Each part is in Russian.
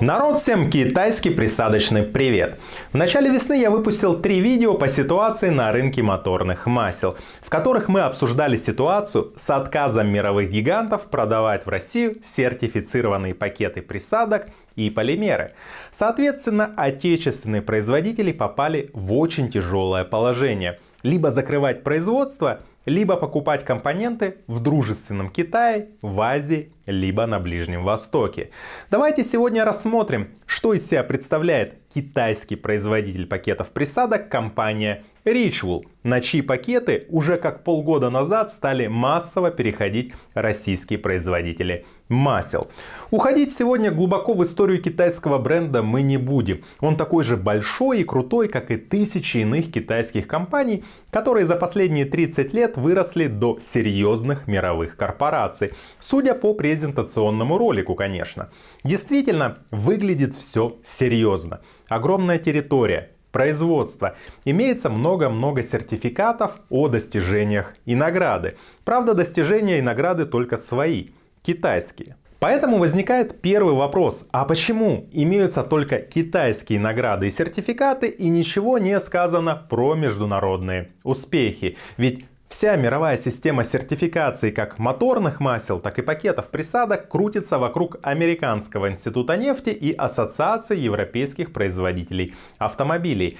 Народ, всем китайский присадочный привет! В начале весны я выпустил три видео по ситуации на рынке моторных масел, в которых мы обсуждали ситуацию с отказом мировых гигантов продавать в Россию сертифицированные пакеты присадок и полимеры. Соответственно, отечественные производители попали в очень тяжелое положение. Либо закрывать производство, либо покупать компоненты в дружественном Китае, в Азии, либо на Ближнем Востоке. Давайте сегодня рассмотрим, что из себя представляет китайский производитель пакетов присадок компания Ritual, на чьи пакеты уже как полгода назад стали массово переходить российские производители масел. Уходить сегодня глубоко в историю китайского бренда мы не будем. Он такой же большой и крутой, как и тысячи иных китайских компаний, которые за последние 30 лет выросли до серьезных мировых корпораций. Судя по презентационному ролику, конечно. Действительно, выглядит все серьезно. Огромная территория, производства. Имеется много-много сертификатов о достижениях и награды. Правда, достижения и награды только свои, китайские. Поэтому возникает первый вопрос, а почему имеются только китайские награды и сертификаты и ничего не сказано про международные успехи? Ведь Вся мировая система сертификации как моторных масел, так и пакетов присадок крутится вокруг Американского института нефти и Ассоциации европейских производителей автомобилей.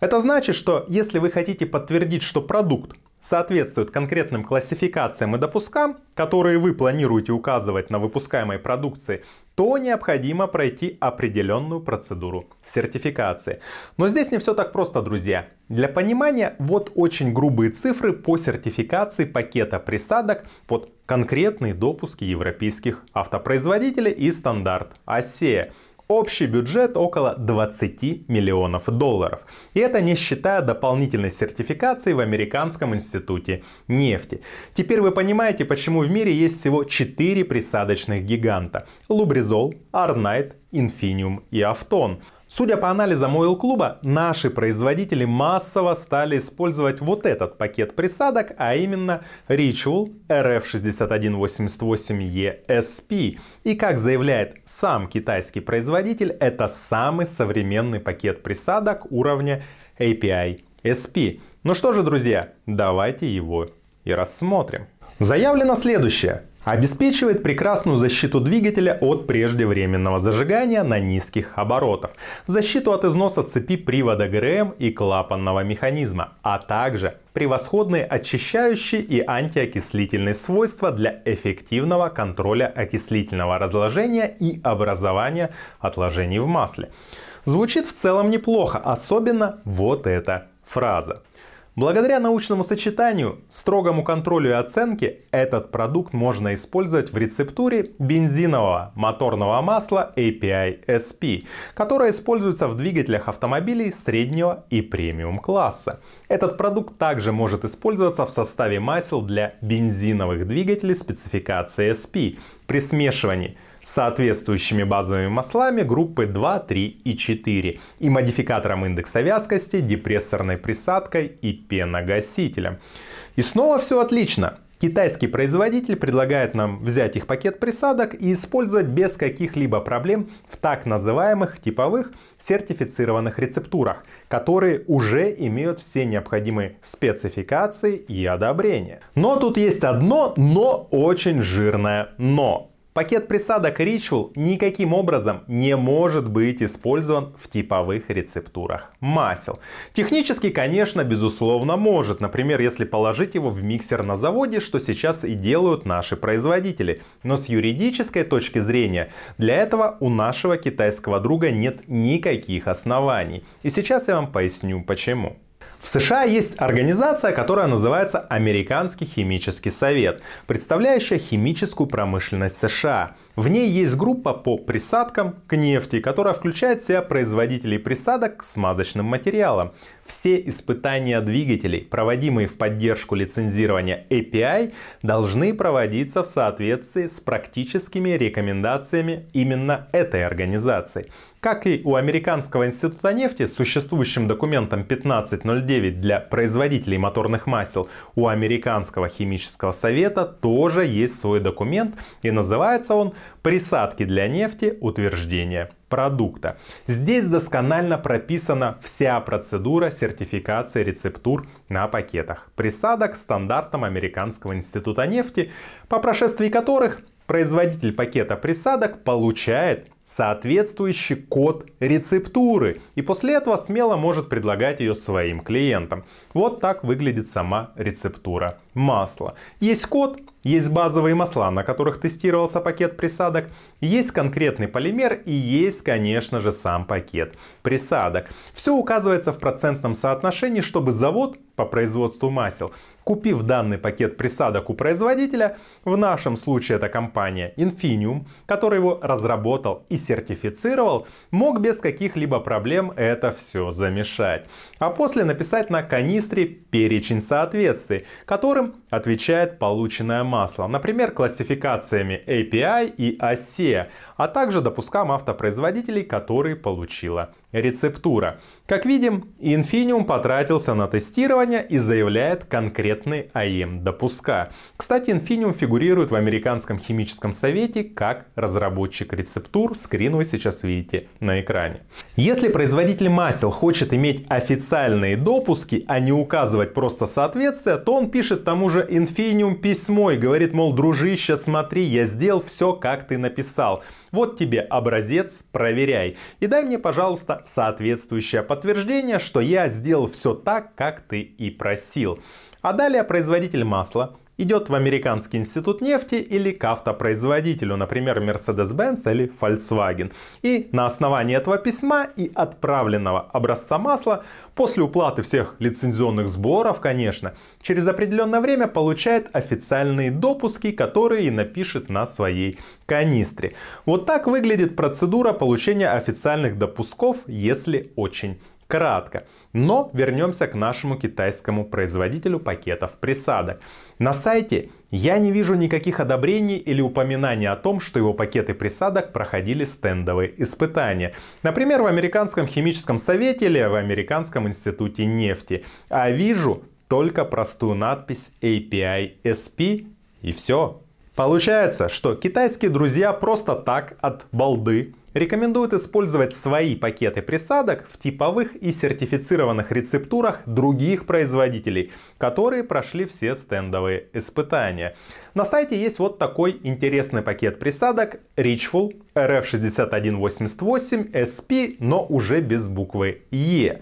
Это значит, что если вы хотите подтвердить, что продукт соответствует конкретным классификациям и допускам, которые вы планируете указывать на выпускаемой продукции, то необходимо пройти определенную процедуру сертификации. Но здесь не все так просто, друзья. Для понимания вот очень грубые цифры по сертификации пакета присадок под конкретные допуски европейских автопроизводителей и стандарт ASEA. Общий бюджет около 20 миллионов долларов. И это не считая дополнительной сертификации в Американском институте нефти. Теперь вы понимаете, почему в мире есть всего 4 присадочных гиганта. Лубризол, Арнайт, Инфиниум и Автон. Судя по анализам ойл-клуба, наши производители массово стали использовать вот этот пакет присадок, а именно Ritual RF6188ESP. И как заявляет сам китайский производитель, это самый современный пакет присадок уровня API SP. Ну что же, друзья, давайте его и рассмотрим. Заявлено следующее. Обеспечивает прекрасную защиту двигателя от преждевременного зажигания на низких оборотах, защиту от износа цепи привода ГРМ и клапанного механизма, а также превосходные очищающие и антиокислительные свойства для эффективного контроля окислительного разложения и образования отложений в масле. Звучит в целом неплохо, особенно вот эта фраза. Благодаря научному сочетанию, строгому контролю и оценке этот продукт можно использовать в рецептуре бензинового моторного масла API-SP, которое используется в двигателях автомобилей среднего и премиум класса. Этот продукт также может использоваться в составе масел для бензиновых двигателей спецификации SP при смешивании – с соответствующими базовыми маслами группы 2, 3 и 4 и модификатором индекса вязкости, депрессорной присадкой и пеногасителем. И снова все отлично. Китайский производитель предлагает нам взять их пакет присадок и использовать без каких-либо проблем в так называемых типовых сертифицированных рецептурах, которые уже имеют все необходимые спецификации и одобрения. Но тут есть одно, но очень жирное но. Пакет присадок Ritual никаким образом не может быть использован в типовых рецептурах масел. Технически, конечно, безусловно может. Например, если положить его в миксер на заводе, что сейчас и делают наши производители. Но с юридической точки зрения для этого у нашего китайского друга нет никаких оснований. И сейчас я вам поясню почему. В США есть организация, которая называется Американский химический совет, представляющая химическую промышленность США. В ней есть группа по присадкам к нефти, которая включает в себя производителей присадок к смазочным материалам. Все испытания двигателей, проводимые в поддержку лицензирования API, должны проводиться в соответствии с практическими рекомендациями именно этой организации. Как и у Американского института нефти существующим документом 1509 для производителей моторных масел, у Американского химического совета тоже есть свой документ и называется он присадки для нефти, утверждение продукта. Здесь досконально прописана вся процедура сертификации рецептур на пакетах присадок стандартам Американского института нефти, по прошествии которых производитель пакета присадок получает соответствующий код рецептуры и после этого смело может предлагать ее своим клиентам. Вот так выглядит сама рецептура масла. Есть код, есть базовые масла, на которых тестировался пакет присадок, есть конкретный полимер и есть, конечно же, сам пакет присадок. Все указывается в процентном соотношении, чтобы завод по производству масел купив данный пакет присадок у производителя, в нашем случае это компания Infinium, который его разработал и сертифицировал, мог без каких-либо проблем это все замешать. А после написать на канистре перечень соответствий, которым отвечает полученное масло. Например, классификациями API и ASE, а также допускам автопроизводителей, которые получила рецептура. Как видим, Infinium потратился на тестирование и заявляет конкретный АИМ допуска. Кстати, Infinium фигурирует в Американском химическом совете как разработчик рецептур. Скрин вы сейчас видите на экране. Если производитель масел хочет иметь официальные допуски, а не указывать просто соответствие, то он пишет тому же Infinium письмо и говорит, мол, дружище, смотри, я сделал все, как ты написал. Вот тебе образец, проверяй. И дай мне, пожалуйста, соответствующее подтверждение, что я сделал все так, как ты и просил. А далее производитель масла идет в Американский институт нефти или к автопроизводителю, например, Mercedes-Benz или Volkswagen. И на основании этого письма и отправленного образца масла, после уплаты всех лицензионных сборов, конечно, через определенное время получает официальные допуски, которые и напишет на своей канистре. Вот так выглядит процедура получения официальных допусков, если очень кратко. Но вернемся к нашему китайскому производителю пакетов присадок. На сайте я не вижу никаких одобрений или упоминаний о том, что его пакеты присадок проходили стендовые испытания. Например, в Американском химическом совете или в Американском институте нефти. А вижу только простую надпись API SP и все. Получается, что китайские друзья просто так от балды Рекомендуют использовать свои пакеты присадок в типовых и сертифицированных рецептурах других производителей, которые прошли все стендовые испытания. На сайте есть вот такой интересный пакет присадок Richful RF6188 SP, но уже без буквы E.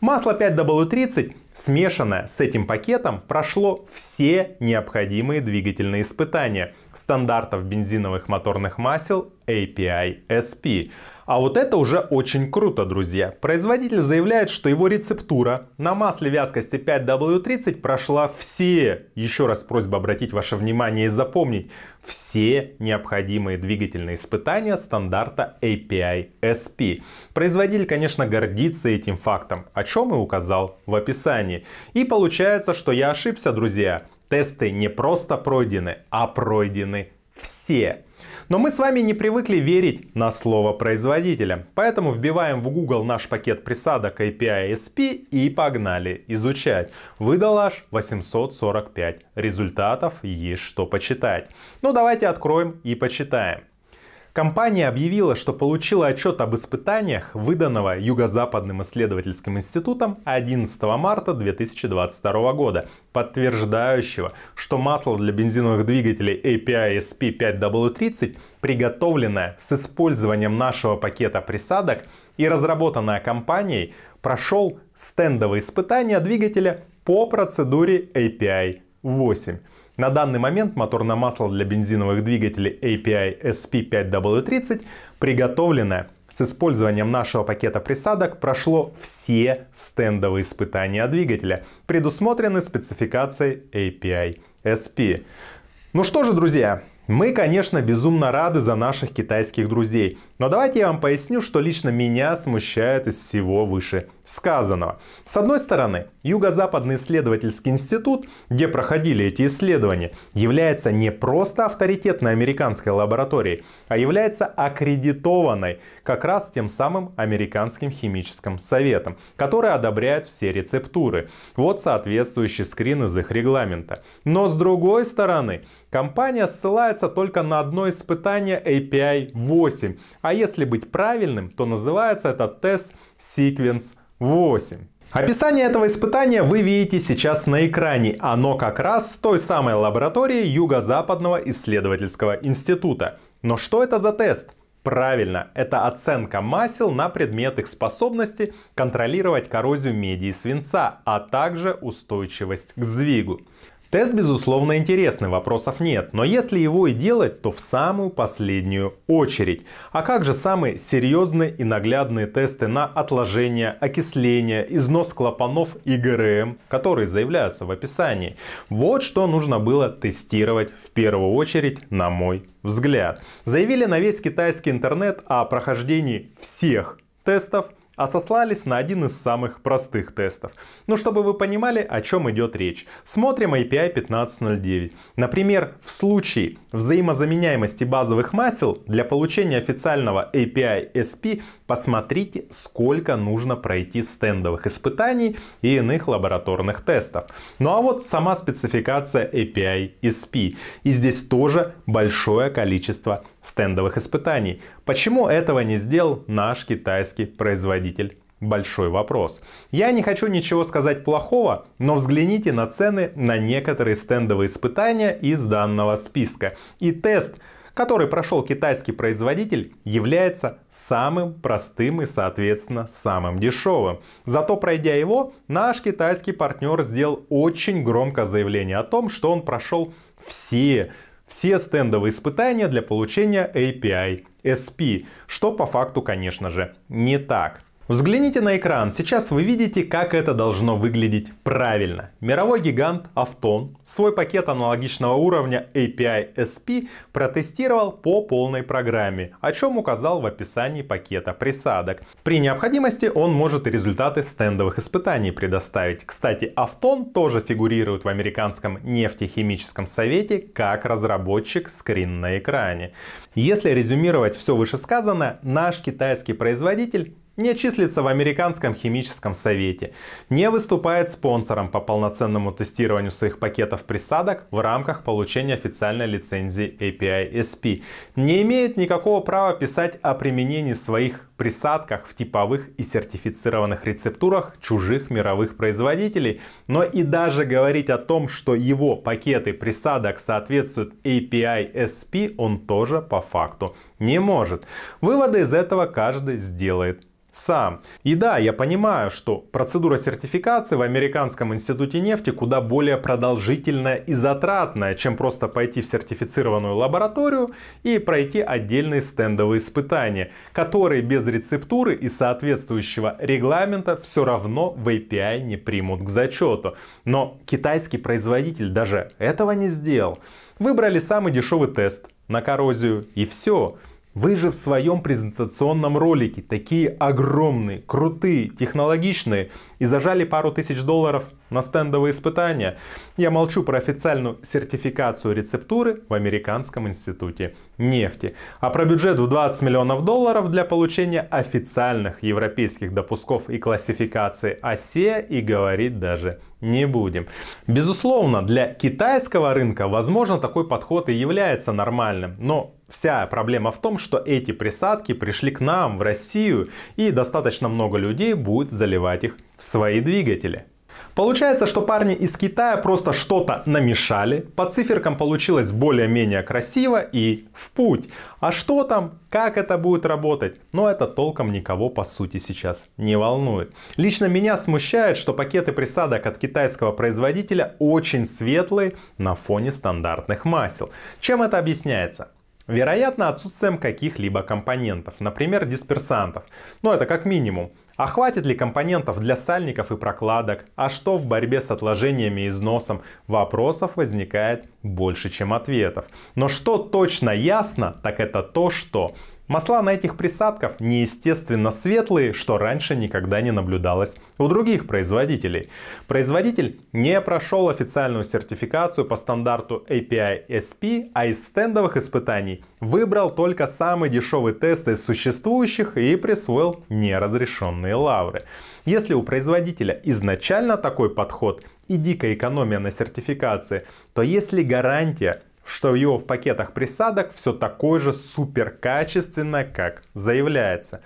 Масло 5W30 смешанное с этим пакетом прошло все необходимые двигательные испытания стандартов бензиновых моторных масел API SP. А вот это уже очень круто, друзья. Производитель заявляет, что его рецептура на масле вязкости 5W30 прошла все, еще раз просьба обратить ваше внимание и запомнить, все необходимые двигательные испытания стандарта API SP. Производитель, конечно, гордится этим фактом, о чем и указал в описании. И получается, что я ошибся, друзья. Тесты не просто пройдены, а пройдены все. Но мы с вами не привыкли верить на слово производителя, поэтому вбиваем в Google наш пакет присадок API SP и погнали изучать. Выдал аж 845 результатов, есть что почитать. Ну давайте откроем и почитаем. Компания объявила, что получила отчет об испытаниях, выданного Юго-Западным исследовательским институтом 11 марта 2022 года, подтверждающего, что масло для бензиновых двигателей API SP5W30, приготовленное с использованием нашего пакета присадок и разработанное компанией, прошел стендовые испытания двигателя по процедуре API 8. На данный момент моторное масло для бензиновых двигателей API SP5W30 приготовленное с использованием нашего пакета присадок прошло все стендовые испытания двигателя, предусмотренные спецификацией API SP. Ну что же, друзья, мы, конечно, безумно рады за наших китайских друзей. Но давайте я вам поясню, что лично меня смущает из всего выше сказанного. С одной стороны, Юго-Западный исследовательский институт, где проходили эти исследования, является не просто авторитетной американской лабораторией, а является аккредитованной как раз тем самым американским химическим советом, который одобряет все рецептуры. Вот соответствующий скрин из их регламента. Но с другой стороны, компания ссылается только на одно испытание API 8, а если быть правильным, то называется этот тест Sequence 8. Описание этого испытания вы видите сейчас на экране. Оно как раз с той самой лаборатории Юго-Западного исследовательского института. Но что это за тест? Правильно, это оценка масел на предмет их способности контролировать коррозию меди и свинца, а также устойчивость к сдвигу. Тест, безусловно, интересный, вопросов нет, но если его и делать, то в самую последнюю очередь. А как же самые серьезные и наглядные тесты на отложение, окисление, износ клапанов и ГРМ, которые заявляются в описании? Вот что нужно было тестировать в первую очередь, на мой взгляд. Заявили на весь китайский интернет о прохождении всех тестов – а сослались на один из самых простых тестов. Но ну, чтобы вы понимали, о чем идет речь. Смотрим API 1509. Например, в случае взаимозаменяемости базовых масел для получения официального API SP Посмотрите, сколько нужно пройти стендовых испытаний и иных лабораторных тестов. Ну а вот сама спецификация API SP. И здесь тоже большое количество стендовых испытаний. Почему этого не сделал наш китайский производитель? большой вопрос. Я не хочу ничего сказать плохого, но взгляните на цены на некоторые стендовые испытания из данного списка. И тест который прошел китайский производитель, является самым простым и, соответственно, самым дешевым. Зато пройдя его, наш китайский партнер сделал очень громкое заявление о том, что он прошел все все стендовые испытания для получения API SP, что по факту, конечно же, не так. Взгляните на экран, сейчас вы видите, как это должно выглядеть правильно. Мировой гигант Автон свой пакет аналогичного уровня API SP протестировал по полной программе, о чем указал в описании пакета присадок. При необходимости он может результаты стендовых испытаний предоставить. Кстати, Автон тоже фигурирует в американском нефтехимическом совете как разработчик скрин на экране. Если резюмировать все вышесказанное, наш китайский производитель не числится в Американском химическом совете, не выступает спонсором по полноценному тестированию своих пакетов присадок в рамках получения официальной лицензии API-SP, не имеет никакого права писать о применении своих присадках в типовых и сертифицированных рецептурах чужих мировых производителей, но и даже говорить о том, что его пакеты присадок соответствуют API-SP, он тоже по факту не может. Выводы из этого каждый сделает сам. И да, я понимаю, что процедура сертификации в Американском институте нефти куда более продолжительная и затратная, чем просто пойти в сертифицированную лабораторию и пройти отдельные стендовые испытания, которые без рецептуры и соответствующего регламента все равно в API не примут к зачету. Но китайский производитель даже этого не сделал. Выбрали самый дешевый тест на коррозию и все. Вы же в своем презентационном ролике такие огромные, крутые, технологичные и зажали пару тысяч долларов на стендовые испытания. Я молчу про официальную сертификацию рецептуры в Американском институте нефти, а про бюджет в 20 миллионов долларов для получения официальных европейских допусков и классификации ОСЕ и говорить даже не будем. Безусловно, для китайского рынка, возможно, такой подход и является нормальным, но Вся проблема в том, что эти присадки пришли к нам в Россию и достаточно много людей будет заливать их в свои двигатели. Получается, что парни из Китая просто что-то намешали, по циферкам получилось более-менее красиво и в путь. А что там, как это будет работать, но это толком никого по сути сейчас не волнует. Лично меня смущает, что пакеты присадок от китайского производителя очень светлые на фоне стандартных масел. Чем это объясняется? Вероятно, отсутствием каких-либо компонентов, например, дисперсантов. Но это как минимум. А хватит ли компонентов для сальников и прокладок? А что в борьбе с отложениями и износом? Вопросов возникает больше, чем ответов. Но что точно ясно, так это то, что Масла на этих присадках неестественно светлые, что раньше никогда не наблюдалось у других производителей. Производитель не прошел официальную сертификацию по стандарту API-SP, а из стендовых испытаний выбрал только самый дешевый тест из существующих и присвоил неразрешенные лавры. Если у производителя изначально такой подход и дикая экономия на сертификации, то есть ли гарантия, что его в пакетах присадок все такое же супер качественное, как заявляется.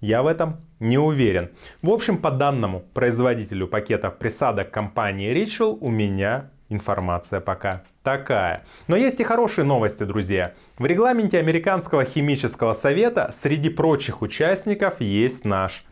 Я в этом не уверен. В общем, по данному производителю пакетов присадок компании Ritual у меня информация пока такая. Но есть и хорошие новости, друзья. В регламенте Американского химического совета среди прочих участников есть наш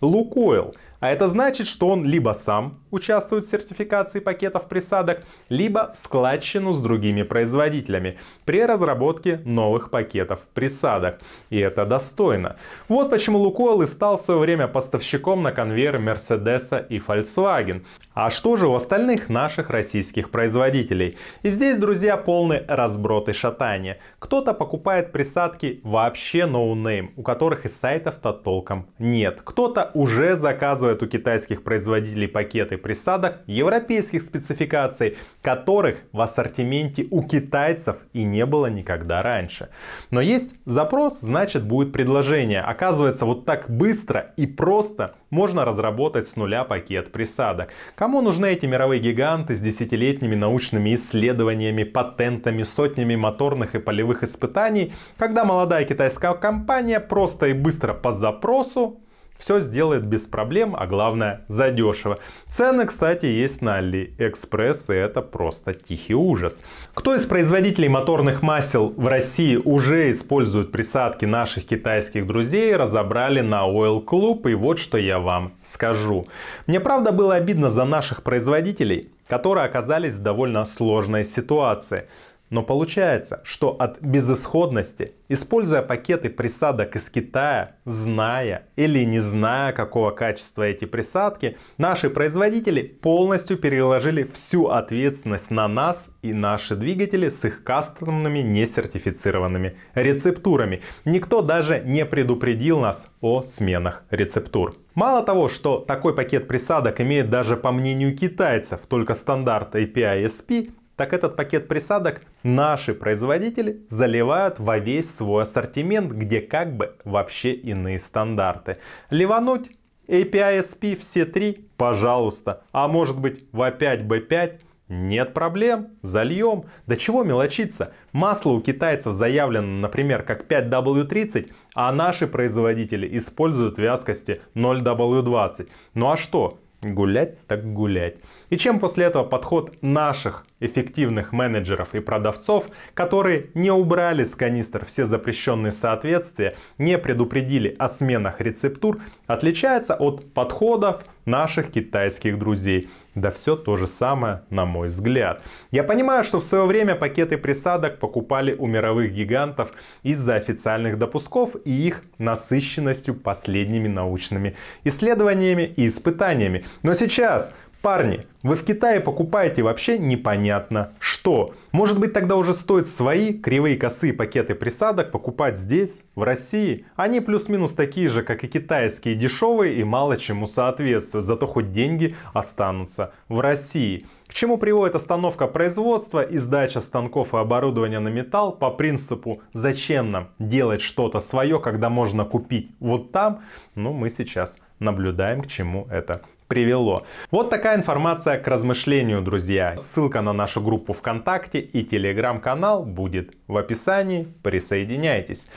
Лукойл. А это значит, что он либо сам участвует в сертификации пакетов присадок, либо в складчину с другими производителями при разработке новых пакетов присадок. И это достойно. Вот почему Лукойл и стал в свое время поставщиком на конвейер Мерседеса и Volkswagen. А что же у остальных наших российских производителей? И здесь, друзья, полный разброд и шатание. Кто-то покупает присадки вообще ноунейм, no у которых и сайтов-то толком нет. Кто-то уже заказывает покупают у китайских производителей пакеты присадок европейских спецификаций, которых в ассортименте у китайцев и не было никогда раньше. Но есть запрос, значит будет предложение. Оказывается, вот так быстро и просто можно разработать с нуля пакет присадок. Кому нужны эти мировые гиганты с десятилетними научными исследованиями, патентами, сотнями моторных и полевых испытаний, когда молодая китайская компания просто и быстро по запросу все сделает без проблем, а главное задешево. Цены, кстати, есть на AliExpress, и это просто тихий ужас. Кто из производителей моторных масел в России уже использует присадки наших китайских друзей, разобрали на Oil Club, и вот что я вам скажу. Мне правда было обидно за наших производителей, которые оказались в довольно сложной ситуации. Но получается, что от безысходности, используя пакеты присадок из Китая, зная или не зная, какого качества эти присадки, наши производители полностью переложили всю ответственность на нас и наши двигатели с их кастомными несертифицированными рецептурами. Никто даже не предупредил нас о сменах рецептур. Мало того, что такой пакет присадок имеет даже по мнению китайцев только стандарт API-SP, так этот пакет присадок наши производители заливают во весь свой ассортимент, где как бы вообще иные стандарты. Ливануть API-SP все три, пожалуйста. А может быть в A5B5? Нет проблем, зальем. Да чего мелочиться? Масло у китайцев заявлено, например, как 5W30, а наши производители используют вязкости 0W20. Ну а что? Гулять так гулять. И чем после этого подход наших эффективных менеджеров и продавцов, которые не убрали с канистр все запрещенные соответствия, не предупредили о сменах рецептур, отличается от подходов наших китайских друзей. Да все то же самое, на мой взгляд. Я понимаю, что в свое время пакеты присадок покупали у мировых гигантов из-за официальных допусков и их насыщенностью последними научными исследованиями и испытаниями. Но сейчас Парни, вы в Китае покупаете вообще непонятно что. Может быть тогда уже стоит свои кривые косые пакеты присадок покупать здесь, в России? Они плюс-минус такие же, как и китайские, дешевые и мало чему соответствуют, зато хоть деньги останутся в России. К чему приводит остановка производства и сдача станков и оборудования на металл по принципу «зачем нам делать что-то свое, когда можно купить вот там?» Ну, мы сейчас наблюдаем, к чему это привело. Вот такая информация к размышлению, друзья. Ссылка на нашу группу ВКонтакте и телеграм-канал будет в описании. Присоединяйтесь.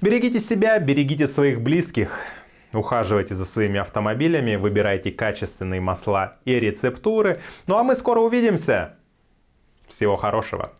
Берегите себя, берегите своих близких. Ухаживайте за своими автомобилями, выбирайте качественные масла и рецептуры. Ну а мы скоро увидимся. Всего хорошего.